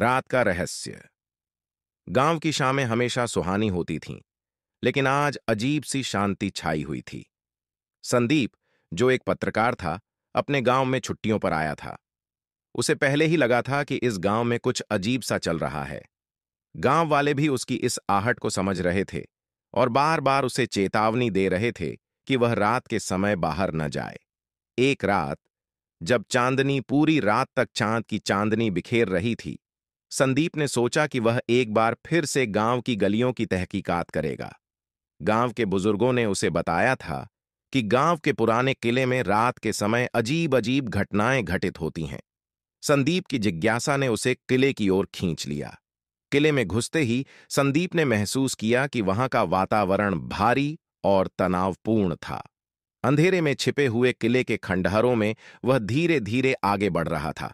रात का रहस्य गांव की शामें हमेशा सुहानी होती थीं लेकिन आज अजीब सी शांति छाई हुई थी संदीप जो एक पत्रकार था अपने गांव में छुट्टियों पर आया था उसे पहले ही लगा था कि इस गांव में कुछ अजीब सा चल रहा है गांव वाले भी उसकी इस आहट को समझ रहे थे और बार बार उसे चेतावनी दे रहे थे कि वह रात के समय बाहर न जाए एक रात जब चांदनी पूरी रात तक चांद की चांदनी बिखेर रही थी संदीप ने सोचा कि वह एक बार फिर से गांव की गलियों की तहकीकात करेगा गांव के बुजुर्गों ने उसे बताया था कि गांव के पुराने किले में रात के समय अजीब अजीब घटनाएं घटित होती हैं संदीप की जिज्ञासा ने उसे किले की ओर खींच लिया किले में घुसते ही संदीप ने महसूस किया कि वहां का वातावरण भारी और तनावपूर्ण था अंधेरे में छिपे हुए किले के खंडहरों में वह धीरे धीरे आगे बढ़ रहा था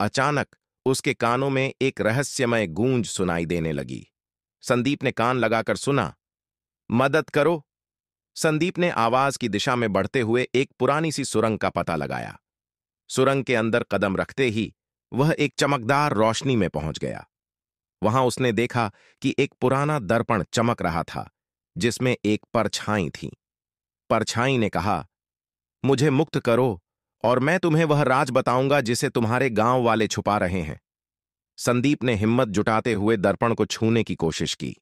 अचानक उसके कानों में एक रहस्यमय गूंज सुनाई देने लगी संदीप ने कान लगाकर सुना मदद करो संदीप ने आवाज की दिशा में बढ़ते हुए एक पुरानी सी सुरंग का पता लगाया सुरंग के अंदर कदम रखते ही वह एक चमकदार रोशनी में पहुंच गया वहां उसने देखा कि एक पुराना दर्पण चमक रहा था जिसमें एक परछाई थी परछाई ने कहा मुझे मुक्त करो और मैं तुम्हें वह राज बताऊंगा जिसे तुम्हारे गांव वाले छुपा रहे हैं संदीप ने हिम्मत जुटाते हुए दर्पण को छूने की कोशिश की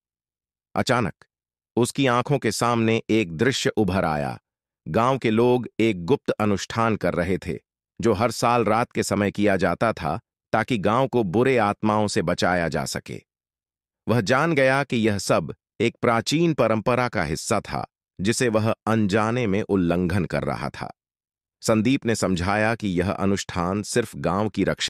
अचानक उसकी आंखों के सामने एक दृश्य उभर आया गांव के लोग एक गुप्त अनुष्ठान कर रहे थे जो हर साल रात के समय किया जाता था ताकि गांव को बुरे आत्माओं से बचाया जा सके वह जान गया कि यह सब एक प्राचीन परंपरा का हिस्सा था जिसे वह अनजाने में उल्लंघन कर रहा था संदीप ने समझाया कि यह अनुष्ठान सिर्फ गांव की रक्षा